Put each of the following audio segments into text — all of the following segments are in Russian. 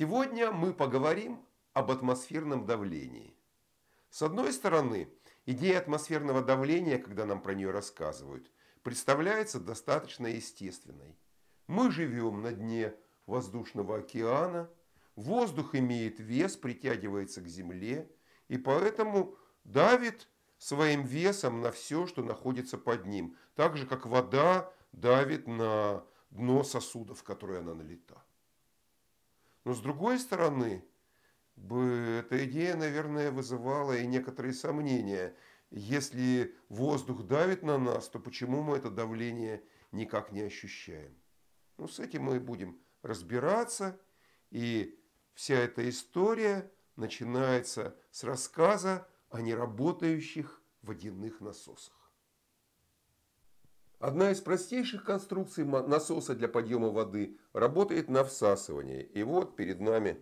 Сегодня мы поговорим об атмосферном давлении. С одной стороны, идея атмосферного давления, когда нам про нее рассказывают, представляется достаточно естественной. Мы живем на дне воздушного океана, воздух имеет вес, притягивается к земле, и поэтому давит своим весом на все, что находится под ним, так же, как вода давит на дно сосудов, в которые она налета. Но с другой стороны, бы эта идея, наверное, вызывала и некоторые сомнения. Если воздух давит на нас, то почему мы это давление никак не ощущаем? Ну, с этим мы и будем разбираться, и вся эта история начинается с рассказа о неработающих водяных насосах. Одна из простейших конструкций насоса для подъема воды работает на всасывании. И вот перед нами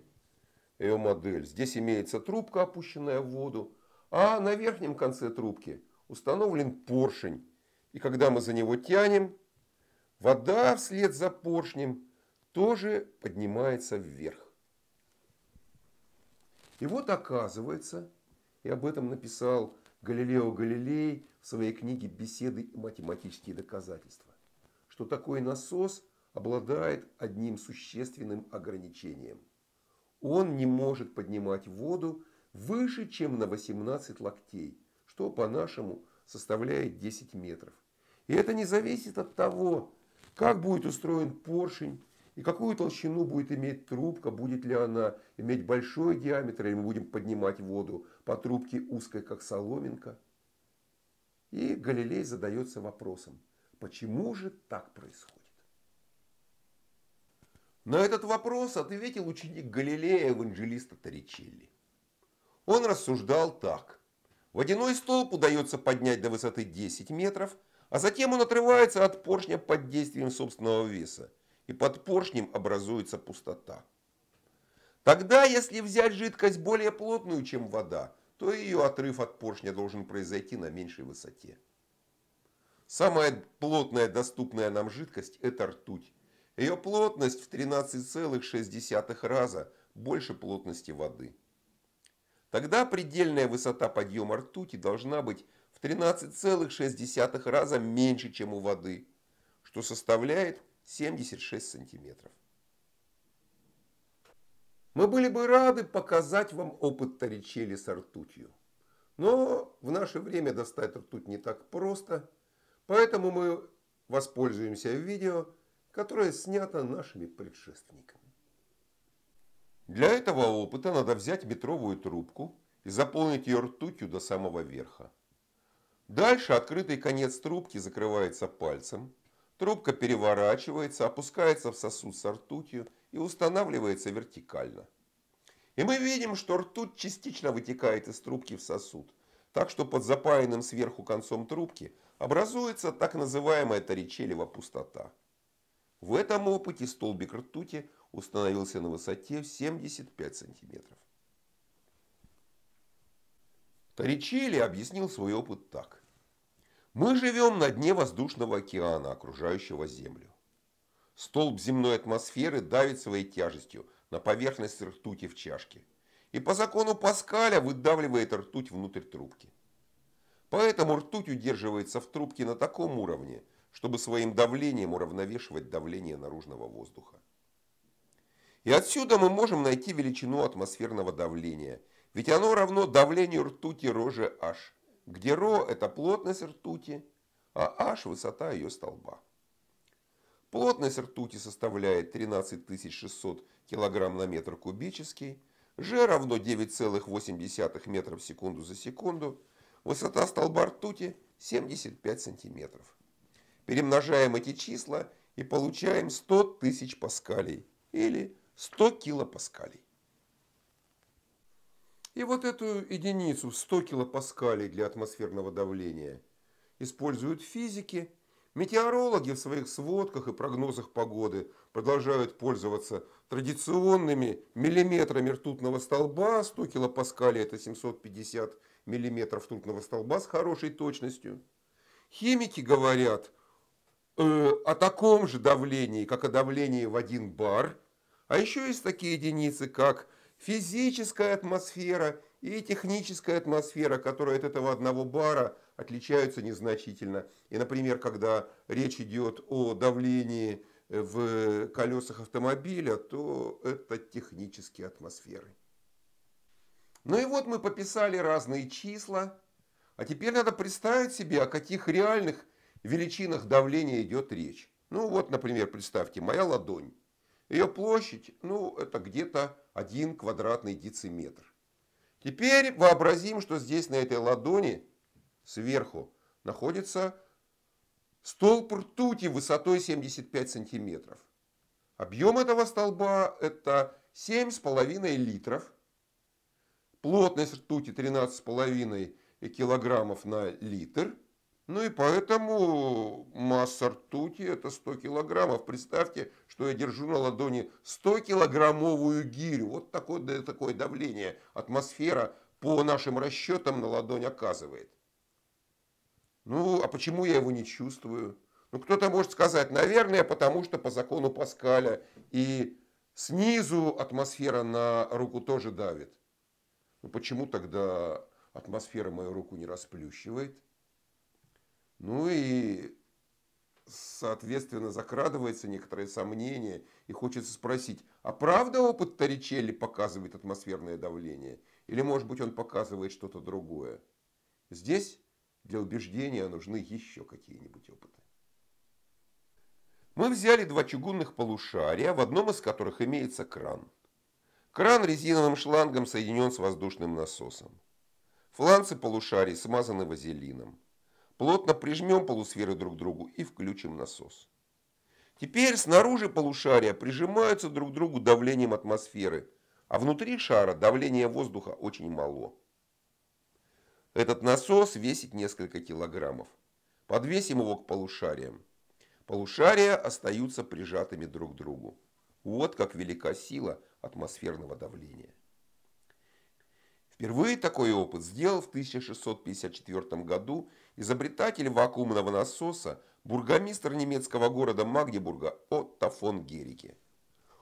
ее модель. Здесь имеется трубка, опущенная в воду, а на верхнем конце трубки установлен поршень. И когда мы за него тянем, вода вслед за поршнем тоже поднимается вверх. И вот оказывается, и об этом написал Галилео Галилей в своей книге «Беседы и математические доказательства», что такой насос обладает одним существенным ограничением. Он не может поднимать воду выше, чем на 18 локтей, что по-нашему составляет 10 метров. И это не зависит от того, как будет устроен поршень и какую толщину будет иметь трубка, будет ли она иметь большой диаметр, или мы будем поднимать воду по трубке узкой, как соломинка. И Галилей задается вопросом, почему же так происходит? На этот вопрос ответил ученик Галилея, евангелиста Торричелли. Он рассуждал так. Водяной столб удается поднять до высоты 10 метров, а затем он отрывается от поршня под действием собственного веса – и под поршнем образуется пустота. Тогда, если взять жидкость более плотную, чем вода, то ее отрыв от поршня должен произойти на меньшей высоте. Самая плотная доступная нам жидкость – это ртуть. Ее плотность в 13,6 раза больше плотности воды. Тогда предельная высота подъема ртути должна быть в 13,6 раза меньше, чем у воды, что составляет 76 сантиметров. Мы были бы рады показать вам опыт Торричелли с ртутью. Но в наше время достать ртуть не так просто, поэтому мы воспользуемся видео, которое снято нашими предшественниками. Для этого опыта надо взять метровую трубку и заполнить ее ртутью до самого верха. Дальше открытый конец трубки закрывается пальцем – Трубка переворачивается, опускается в сосуд с ртутью и устанавливается вертикально. И мы видим, что ртуть частично вытекает из трубки в сосуд, так что под запаянным сверху концом трубки образуется так называемая Торричелева пустота. В этом опыте столбик ртути установился на высоте в 75 сантиметров. Торричелли объяснил свой опыт так. Мы живем на дне воздушного океана, окружающего Землю. Столб земной атмосферы давит своей тяжестью на поверхность ртути в чашке и по закону Паскаля выдавливает ртуть внутрь трубки. Поэтому ртуть удерживается в трубке на таком уровне, чтобы своим давлением уравновешивать давление наружного воздуха. И отсюда мы можем найти величину атмосферного давления, ведь оно равно давлению ртути рожи H где Ро – это плотность ртути, а H – высота ее столба. Плотность ртути составляет 13600 кг на метр кубический, G равно 9,8 метра в секунду за секунду, высота столба ртути 75 сантиметров. Перемножаем эти числа и получаем 100 тысяч паскалей или 100 килопаскалей. И вот эту единицу 100 килопаскалей для атмосферного давления используют физики. Метеорологи в своих сводках и прогнозах погоды продолжают пользоваться традиционными миллиметрами ртутного столба. 100 килопаскалей – это 750 миллиметров ртутного столба с хорошей точностью. Химики говорят э, о таком же давлении, как о давлении в один бар. А еще есть такие единицы, как Физическая атмосфера и техническая атмосфера, которые от этого одного бара отличаются незначительно. И, например, когда речь идет о давлении э, в колесах автомобиля, то это технические атмосферы. Ну и вот мы пописали разные числа, а теперь надо представить себе, о каких реальных величинах давления идет речь. Ну вот, например, представьте, моя ладонь. Ее площадь, ну, это где-то 1 квадратный дециметр. Теперь вообразим, что здесь на этой ладони сверху находится столб ртути высотой 75 сантиметров. Объем этого столба это 7,5 литров. Плотность ртути 13,5 килограммов на литр – ну и поэтому масса ртути это 100 килограммов. Представьте, что я держу на ладони 100 килограммовую гирю. Вот такое, да, такое давление атмосфера по нашим расчетам на ладонь оказывает. Ну, а почему я его не чувствую? Ну, кто-то может сказать, наверное, потому что по закону Паскаля и снизу атмосфера на руку тоже давит. Ну, почему тогда атмосфера мою руку не расплющивает? Ну и, соответственно, закрадывается некоторое сомнение, и хочется спросить, а правда опыт Торричелли показывает атмосферное давление? Или, может быть, он показывает что-то другое? Здесь для убеждения нужны еще какие-нибудь опыты. Мы взяли два чугунных полушария, в одном из которых имеется кран. Кран резиновым шлангом соединен с воздушным насосом. Фланцы полушарий смазаны вазелином. Плотно прижмем полусферы друг к другу и включим насос. Теперь снаружи полушария прижимаются друг к другу давлением атмосферы, а внутри шара давление воздуха очень мало. Этот насос весит несколько килограммов. Подвесим его к полушариям. Полушария остаются прижатыми друг к другу. Вот как велика сила атмосферного давления. Впервые такой опыт сделал в 1654 году изобретатель вакуумного насоса, бургомистр немецкого города Магдебурга Отто фон Герике.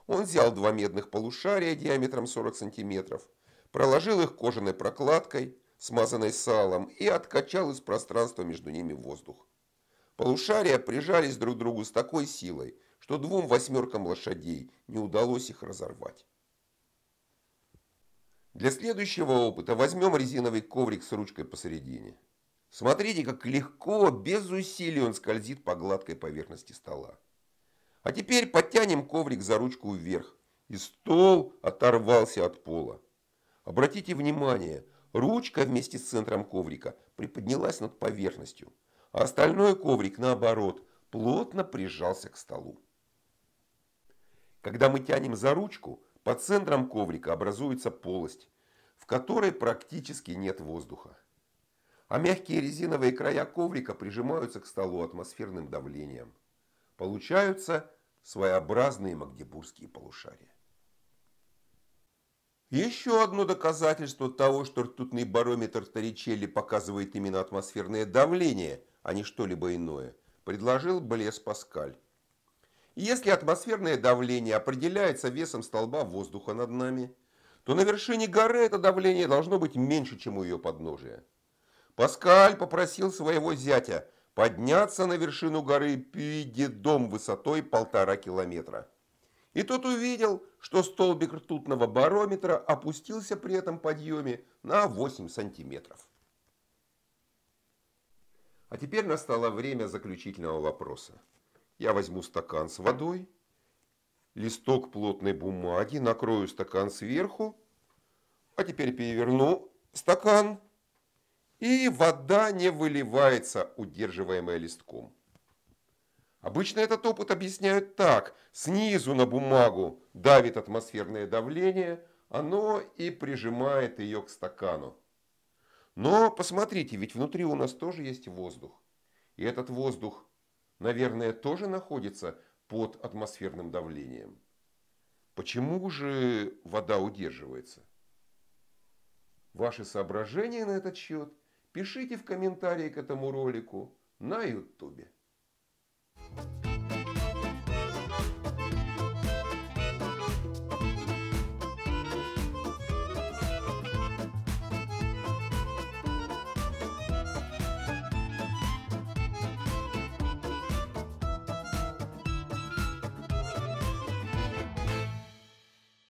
Он взял два медных полушария диаметром 40 сантиметров, проложил их кожаной прокладкой, смазанной салом, и откачал из пространства между ними воздух. Полушария прижались друг к другу с такой силой, что двум восьмеркам лошадей не удалось их разорвать. Для следующего опыта возьмем резиновый коврик с ручкой посередине. Смотрите, как легко, без усилий он скользит по гладкой поверхности стола. А теперь подтянем коврик за ручку вверх, и стол оторвался от пола. Обратите внимание, ручка вместе с центром коврика приподнялась над поверхностью, а остальной коврик, наоборот, плотно прижался к столу. Когда мы тянем за ручку, по центрам коврика образуется полость, в которой практически нет воздуха. А мягкие резиновые края коврика прижимаются к столу атмосферным давлением. Получаются своеобразные магдебургские полушария. Еще одно доказательство того, что ртутный барометр Торричелли показывает именно атмосферное давление, а не что-либо иное, предложил Блес Паскаль. Если атмосферное давление определяется весом столба воздуха над нами, то на вершине горы это давление должно быть меньше, чем у ее подножия. Паскаль попросил своего зятя подняться на вершину горы Пидедом высотой полтора километра. И тот увидел, что столбик ртутного барометра опустился при этом подъеме на 8 сантиметров. А теперь настало время заключительного вопроса. Я возьму стакан с водой, листок плотной бумаги, накрою стакан сверху, а теперь переверну стакан, и вода не выливается, удерживаемая листком. Обычно этот опыт объясняют так. Снизу на бумагу давит атмосферное давление, оно и прижимает ее к стакану. Но посмотрите, ведь внутри у нас тоже есть воздух. И этот воздух наверное, тоже находится под атмосферным давлением. Почему же вода удерживается? Ваши соображения на этот счет пишите в комментарии к этому ролику на YouTube.